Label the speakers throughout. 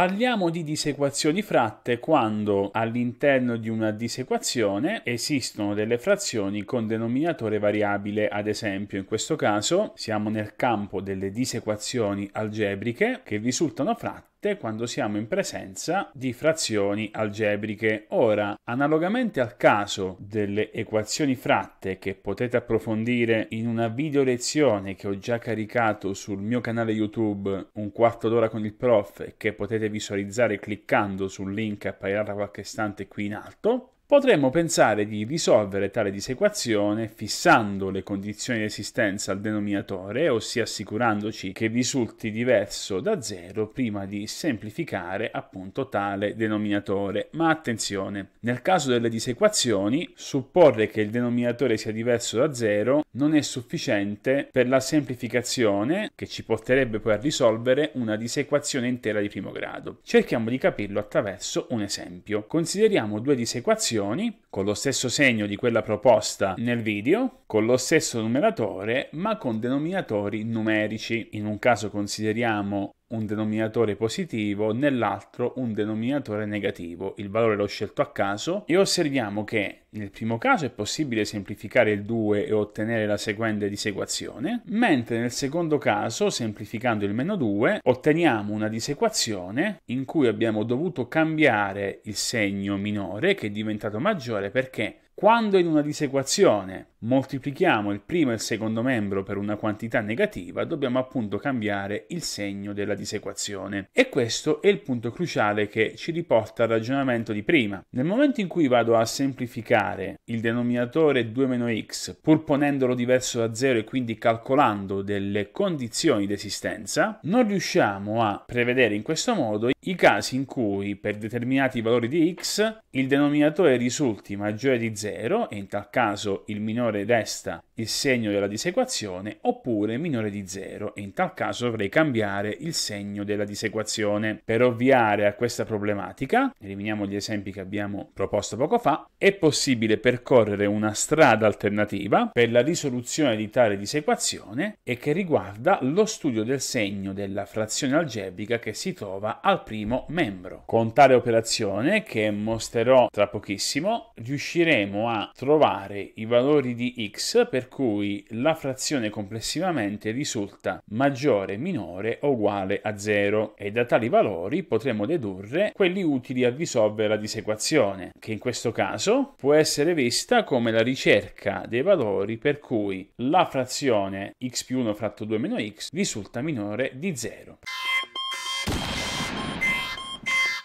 Speaker 1: Parliamo di disequazioni fratte quando all'interno di una disequazione esistono delle frazioni con denominatore variabile, ad esempio in questo caso siamo nel campo delle disequazioni algebriche che risultano fratte fatte quando siamo in presenza di frazioni algebriche. Ora, analogamente al caso delle equazioni fratte che potete approfondire in una video lezione che ho già caricato sul mio canale YouTube un quarto d'ora con il prof e che potete visualizzare cliccando sul link che a qualche istante qui in alto, potremmo pensare di risolvere tale disequazione fissando le condizioni di esistenza al denominatore, ossia assicurandoci che risulti diverso da zero prima di semplificare appunto tale denominatore. Ma attenzione, nel caso delle disequazioni, supporre che il denominatore sia diverso da zero non è sufficiente per la semplificazione che ci porterebbe poi a risolvere una disequazione intera di primo grado. Cerchiamo di capirlo attraverso un esempio. Consideriamo due disequazioni versioni, con lo stesso segno di quella proposta nel video, con lo stesso numeratore, ma con denominatori numerici. In un caso consideriamo un denominatore positivo, nell'altro un denominatore negativo. Il valore l'ho scelto a caso e osserviamo che nel primo caso è possibile semplificare il 2 e ottenere la seguente disequazione, mentre nel secondo caso, semplificando il meno 2, otteniamo una disequazione in cui abbiamo dovuto cambiare il segno minore che è diventato maggiore perché quando in una disequazione moltiplichiamo il primo e il secondo membro per una quantità negativa, dobbiamo appunto cambiare il segno della disequazione. E questo è il punto cruciale che ci riporta al ragionamento di prima. Nel momento in cui vado a semplificare il denominatore 2-x, pur ponendolo diverso da 0 e quindi calcolando delle condizioni di esistenza, non riusciamo a prevedere in questo modo i casi in cui per determinati valori di x il denominatore risulti maggiore di 0 e in tal caso il minore minore resta il segno della disequazione oppure minore di 0 e in tal caso dovrei cambiare il segno della disequazione. Per ovviare a questa problematica, eliminiamo gli esempi che abbiamo proposto poco fa, è possibile percorrere una strada alternativa per la risoluzione di tale disequazione e che riguarda lo studio del segno della frazione algebrica che si trova al primo membro. Con tale operazione, che mostrerò tra pochissimo, riusciremo a trovare i valori di di x per cui la frazione complessivamente risulta maggiore, minore o uguale a 0 e da tali valori potremo dedurre quelli utili a risolvere la disequazione, che in questo caso può essere vista come la ricerca dei valori per cui la frazione x più 1 fratto 2 meno x risulta minore di 0.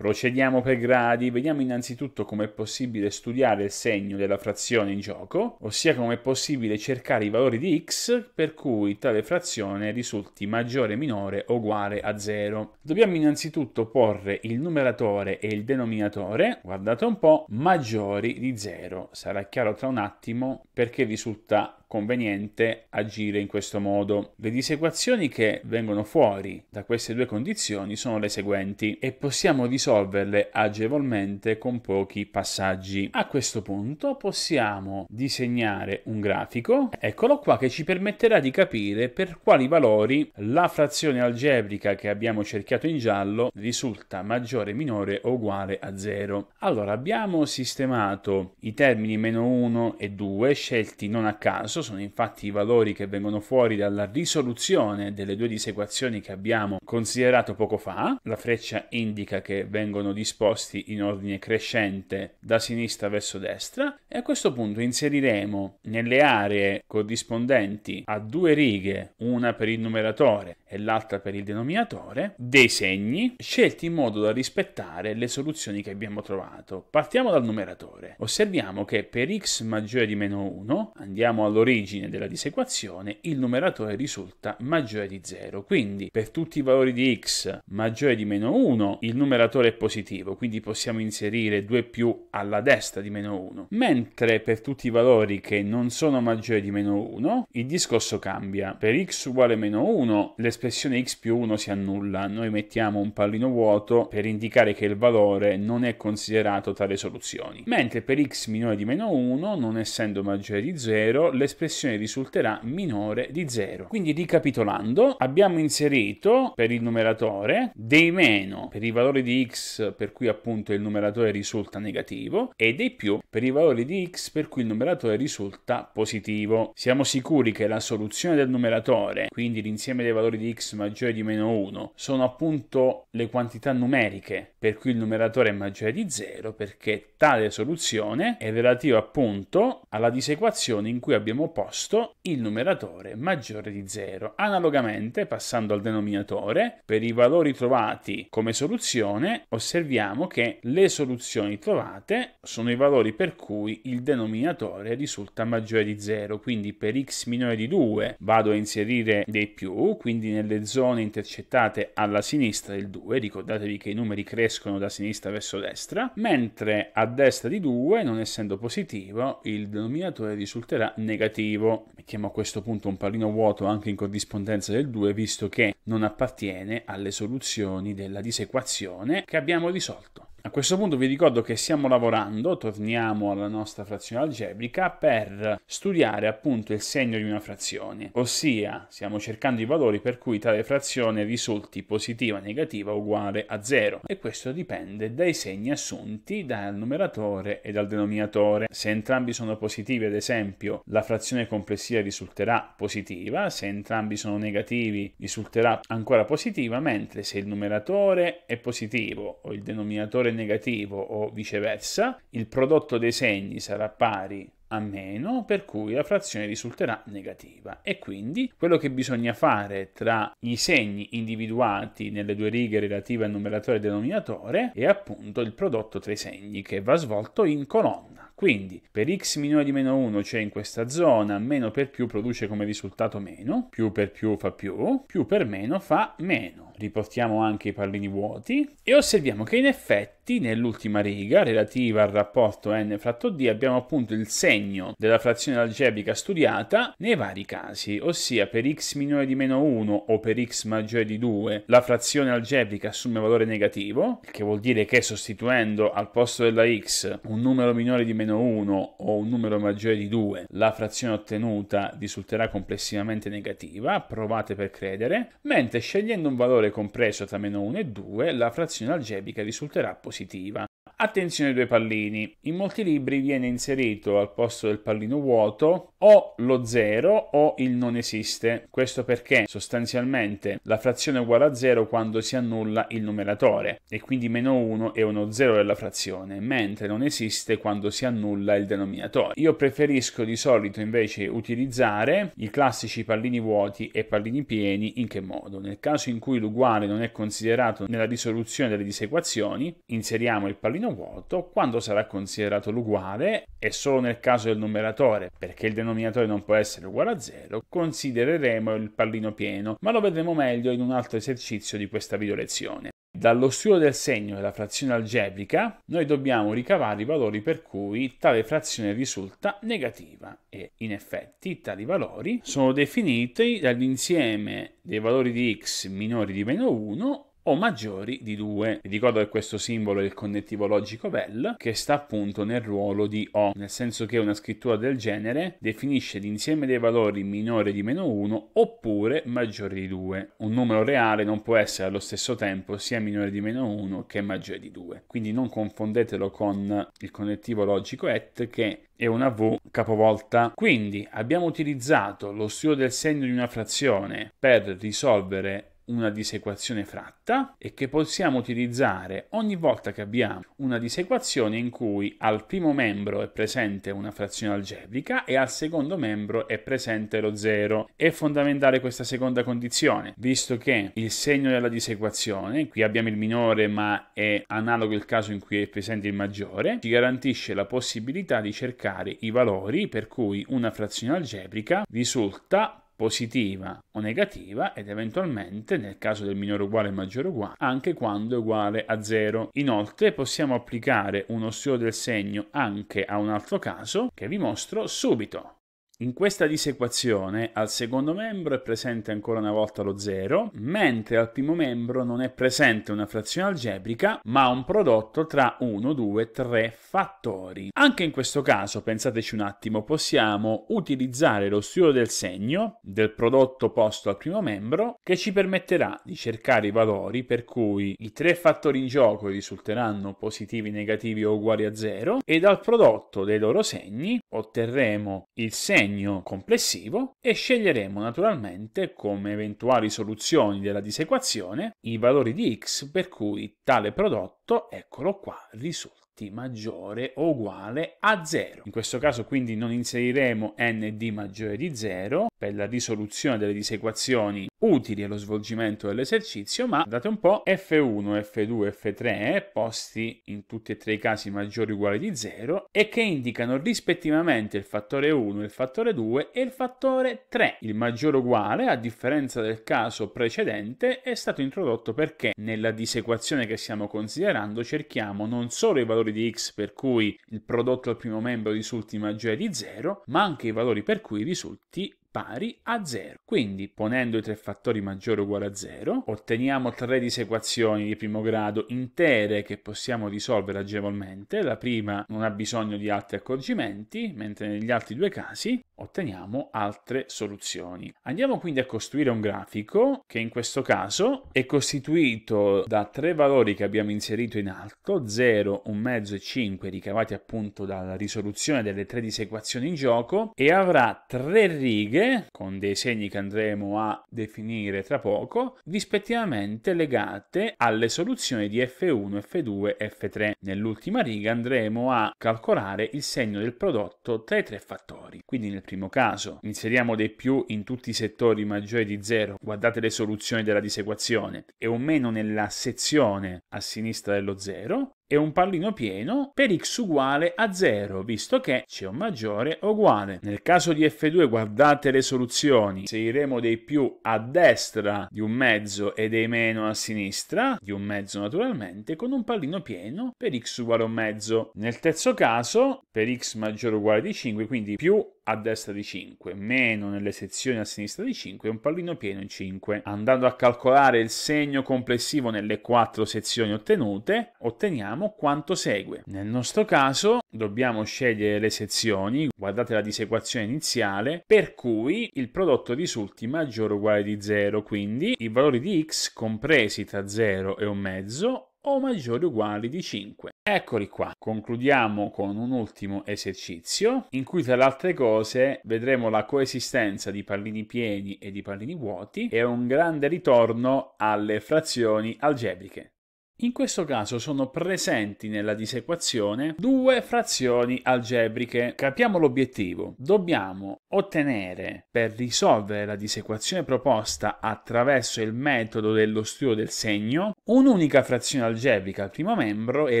Speaker 1: Procediamo per gradi, vediamo innanzitutto come è possibile studiare il segno della frazione in gioco, ossia come è possibile cercare i valori di x per cui tale frazione risulti maggiore, minore o uguale a 0. Dobbiamo innanzitutto porre il numeratore e il denominatore, guardate un po', maggiori di 0. Sarà chiaro tra un attimo perché risulta conveniente agire in questo modo. Le disequazioni che vengono fuori da queste due condizioni sono le seguenti e possiamo risolverle agevolmente con pochi passaggi. A questo punto possiamo disegnare un grafico, eccolo qua, che ci permetterà di capire per quali valori la frazione algebrica che abbiamo cerchiato in giallo risulta maggiore, minore o uguale a 0. Allora abbiamo sistemato i termini meno 1 e 2 scelti non a caso sono infatti i valori che vengono fuori dalla risoluzione delle due disequazioni che abbiamo considerato poco fa. La freccia indica che vengono disposti in ordine crescente da sinistra verso destra e a questo punto inseriremo nelle aree corrispondenti a due righe, una per il numeratore e l'altra per il denominatore, dei segni scelti in modo da rispettare le soluzioni che abbiamo trovato. Partiamo dal numeratore. Osserviamo che per x maggiore di meno 1 andiamo all'origine dell'origine della disequazione il numeratore risulta maggiore di 0. Quindi per tutti i valori di x maggiore di meno 1, il numeratore è positivo, quindi possiamo inserire 2 più alla destra di meno 1. Mentre per tutti i valori che non sono maggiori di meno 1, il discorso cambia. Per x uguale meno 1, l'espressione x più 1 si annulla. Noi mettiamo un pallino vuoto per indicare che il valore non è considerato tra le soluzioni. Mentre per x minore di meno 1, non essendo maggiore di 0, l'espressione l'espressione risulterà minore di 0. Quindi ricapitolando, abbiamo inserito per il numeratore dei meno per i valori di x per cui appunto il numeratore risulta negativo e dei più per i valori di x per cui il numeratore risulta positivo. Siamo sicuri che la soluzione del numeratore, quindi l'insieme dei valori di x maggiore di meno 1, sono appunto le quantità numeriche per cui il numeratore è maggiore di 0 perché tale soluzione è relativa appunto alla disequazione in cui abbiamo primo posto il numeratore maggiore di 0. Analogamente, passando al denominatore, per i valori trovati come soluzione, osserviamo che le soluzioni trovate sono i valori per cui il denominatore risulta maggiore di 0, quindi per x minore di 2 vado a inserire dei più, quindi nelle zone intercettate alla sinistra del 2, ricordatevi che i numeri crescono da sinistra verso destra, mentre a destra di 2, non essendo positivo, il denominatore risulterà negativo negativo, mettiamo a questo punto un pallino vuoto anche in corrispondenza del 2, visto che non appartiene alle soluzioni della disequazione che abbiamo risolto. A questo punto vi ricordo che stiamo lavorando, torniamo alla nostra frazione algebrica, per studiare appunto il segno di una frazione, ossia stiamo cercando i valori per cui tale frazione risulti positiva, negativa o uguale a 0 e questo dipende dai segni assunti dal numeratore e dal denominatore. Se entrambi sono positivi, ad esempio, la frazione complessiva risulterà positiva, se entrambi sono negativi risulterà ancora positiva, mentre se il numeratore è positivo o il denominatore negativo o viceversa, il prodotto dei segni sarà pari a meno, per cui la frazione risulterà negativa. E quindi quello che bisogna fare tra i segni individuati nelle due righe relative al numeratore e denominatore è appunto il prodotto tra i segni che va svolto in colonna. Quindi per x minore di meno 1 c'è in questa zona, meno per più produce come risultato meno, più per più fa più, più per meno fa meno. Riportiamo anche i pallini vuoti e osserviamo che in effetti nell'ultima riga relativa al rapporto n fratto d abbiamo appunto il segno della frazione algebrica studiata nei vari casi, ossia per x minore di meno 1 o per x maggiore di 2 la frazione algebrica assume valore negativo, che vuol dire che sostituendo al posto della x un numero minore di meno meno 1 o un numero maggiore di 2, la frazione ottenuta risulterà complessivamente negativa, provate per credere, mentre scegliendo un valore compreso tra meno 1 e 2, la frazione algebrica risulterà positiva attenzione ai due pallini. In molti libri viene inserito al posto del pallino vuoto o lo 0 o il non esiste. Questo perché sostanzialmente la frazione è uguale a 0 quando si annulla il numeratore e quindi meno 1 è uno 0 della frazione, mentre non esiste quando si annulla il denominatore. Io preferisco di solito invece utilizzare i classici pallini vuoti e pallini pieni in che modo? Nel caso in cui l'uguale non è considerato nella risoluzione delle disequazioni, inseriamo il pallino segno vuoto quando sarà considerato l'uguale e solo nel caso del numeratore, perché il denominatore non può essere uguale a 0, considereremo il pallino pieno, ma lo vedremo meglio in un altro esercizio di questa video lezione. Dallo studio del segno della frazione algebrica noi dobbiamo ricavare i valori per cui tale frazione risulta negativa e in effetti tali valori sono definiti dall'insieme dei valori di x minori di meno 1 o maggiori di 2. Vi ricordo che questo simbolo è il connettivo logico bell, che sta appunto nel ruolo di O, nel senso che una scrittura del genere definisce l'insieme dei valori minore di meno 1 oppure maggiore di 2. Un numero reale non può essere allo stesso tempo sia minore di meno 1 che maggiore di 2, quindi non confondetelo con il connettivo logico et che è una V capovolta. Quindi abbiamo utilizzato lo studio del segno di una frazione per risolvere una disequazione fratta e che possiamo utilizzare ogni volta che abbiamo una disequazione in cui al primo membro è presente una frazione algebrica e al secondo membro è presente lo zero. È fondamentale questa seconda condizione, visto che il segno della disequazione, qui abbiamo il minore ma è analogo il caso in cui è presente il maggiore, ci garantisce la possibilità di cercare i valori per cui una frazione algebrica risulta positiva o negativa ed eventualmente nel caso del minore uguale e maggiore uguale anche quando è uguale a 0. Inoltre possiamo applicare uno studio del segno anche a un altro caso che vi mostro subito. In questa disequazione al secondo membro è presente ancora una volta lo 0, mentre al primo membro non è presente una frazione algebrica, ma un prodotto tra 1, 2, 3 fattori. Anche in questo caso, pensateci un attimo, possiamo utilizzare lo studio del segno del prodotto posto al primo membro che ci permetterà di cercare i valori per cui i tre fattori in gioco risulteranno positivi, negativi o uguali a 0 e dal prodotto dei loro segni otterremo il segno disegno complessivo e sceglieremo naturalmente come eventuali soluzioni della disequazione i valori di x per cui tale prodotto, eccolo qua, risulta maggiore o uguale a 0. In questo caso quindi non inseriremo n di maggiore di 0 per la risoluzione delle disequazioni utili allo svolgimento dell'esercizio, ma date un po' f1, f2, f3 posti in tutti e tre i casi maggiori o uguali di 0 e che indicano rispettivamente il fattore 1, il fattore 2 e il fattore 3. Il maggiore uguale, a differenza del caso precedente, è stato introdotto perché nella disequazione che stiamo considerando cerchiamo non solo i valori valori di x per cui il prodotto al primo membro risulti maggiore di 0, ma anche i valori per cui risulti pari a 0. Quindi, ponendo i tre fattori maggiore o uguale a 0, otteniamo tre disequazioni di primo grado intere che possiamo risolvere agevolmente. La prima non ha bisogno di altri accorgimenti, mentre negli altri due casi otteniamo altre soluzioni. Andiamo quindi a costruire un grafico che in questo caso è costituito da tre valori che abbiamo inserito in alto, 0, 1,5 e 5, ricavati appunto dalla risoluzione delle tre disequazioni in gioco, e avrà tre righe con dei segni che andremo a definire tra poco, rispettivamente legate alle soluzioni di F1, F2, F3. Nell'ultima riga andremo a calcolare il segno del prodotto tra i tre fattori. Quindi nel primo caso inseriamo dei più in tutti i settori maggiori di 0, guardate le soluzioni della disequazione, e un meno nella sezione a sinistra dello 0, e un pallino pieno per x uguale a 0, visto che c'è un maggiore o uguale. Nel caso di f2 guardate le soluzioni, inseriremo dei più a destra di un mezzo e dei meno a sinistra di un mezzo naturalmente, con un pallino pieno per x uguale a un mezzo. Nel terzo caso, per x maggiore o uguale di 5, quindi più a destra di 5, meno nelle sezioni a sinistra di 5 e un pallino pieno in 5. Andando a calcolare il segno complessivo nelle quattro sezioni ottenute, otteniamo quanto segue. Nel nostro caso dobbiamo scegliere le sezioni, guardate la disequazione iniziale, per cui il prodotto risulti maggiore o uguale di 0, quindi i valori di x compresi tra 0 e un mezzo o maggiori o uguali di 5. Eccoli qua. Concludiamo con un ultimo esercizio in cui tra le altre cose vedremo la coesistenza di pallini pieni e di pallini vuoti e un grande ritorno alle frazioni algebriche. In questo caso sono presenti nella disequazione due frazioni algebriche. Capiamo l'obiettivo. Dobbiamo ottenere, per risolvere la disequazione proposta attraverso il metodo dello studio del segno, Un'unica frazione algebrica al primo membro e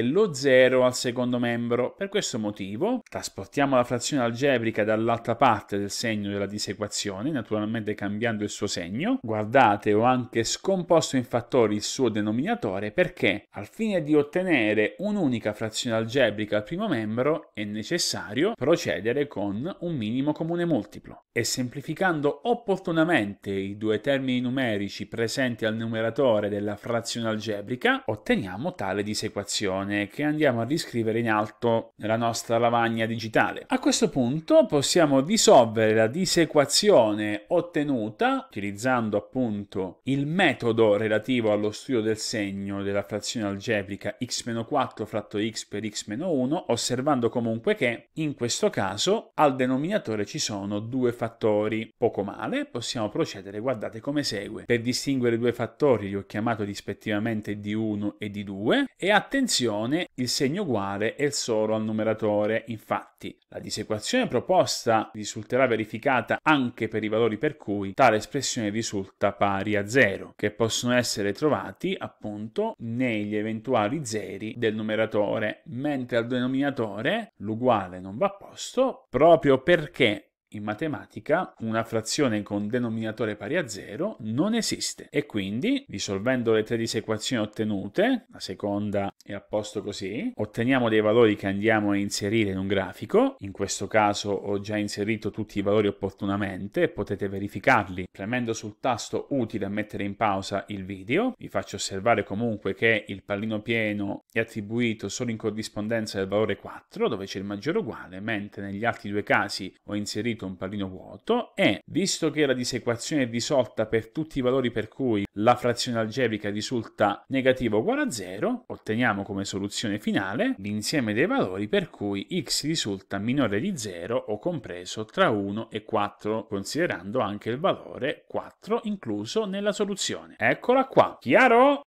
Speaker 1: lo 0 al secondo membro. Per questo motivo trasportiamo la frazione algebrica dall'altra parte del segno della disequazione, naturalmente cambiando il suo segno. Guardate, ho anche scomposto in fattori il suo denominatore perché al fine di ottenere un'unica frazione algebrica al primo membro è necessario procedere con un minimo comune multiplo. E semplificando opportunamente i due termini numerici presenti al numeratore della frazione algebrica algebrica, otteniamo tale disequazione che andiamo a riscrivere in alto nella nostra lavagna digitale. A questo punto possiamo dissolvere la disequazione ottenuta utilizzando appunto il metodo relativo allo studio del segno della frazione algebrica x-4 fratto x per x-1, osservando comunque che in questo caso al denominatore ci sono due fattori. Poco male, possiamo procedere, guardate come segue. Per distinguere due fattori li ho chiamato rispettivamente rispettivamente di 1 e di 2 e attenzione il segno uguale è il solo al numeratore. Infatti la disequazione proposta risulterà verificata anche per i valori per cui tale espressione risulta pari a 0 che possono essere trovati appunto negli eventuali zeri del numeratore mentre al denominatore l'uguale non va a posto proprio perché in matematica una frazione con denominatore pari a 0 non esiste e quindi risolvendo le tre disequazioni ottenute, la seconda è a posto così, otteniamo dei valori che andiamo a inserire in un grafico, in questo caso ho già inserito tutti i valori opportunamente, potete verificarli premendo sul tasto utile a mettere in pausa il video, vi faccio osservare comunque che il pallino pieno è attribuito solo in corrispondenza del valore 4 dove c'è il maggiore uguale, mentre negli altri due casi ho inserito risulta un pallino vuoto e, visto che la disequazione è risolta per tutti i valori per cui la frazione algebrica risulta negativa o uguale a 0, otteniamo come soluzione finale l'insieme dei valori per cui x risulta minore di 0 o compreso tra 1 e 4, considerando anche il valore 4 incluso nella soluzione. Eccola qua, chiaro?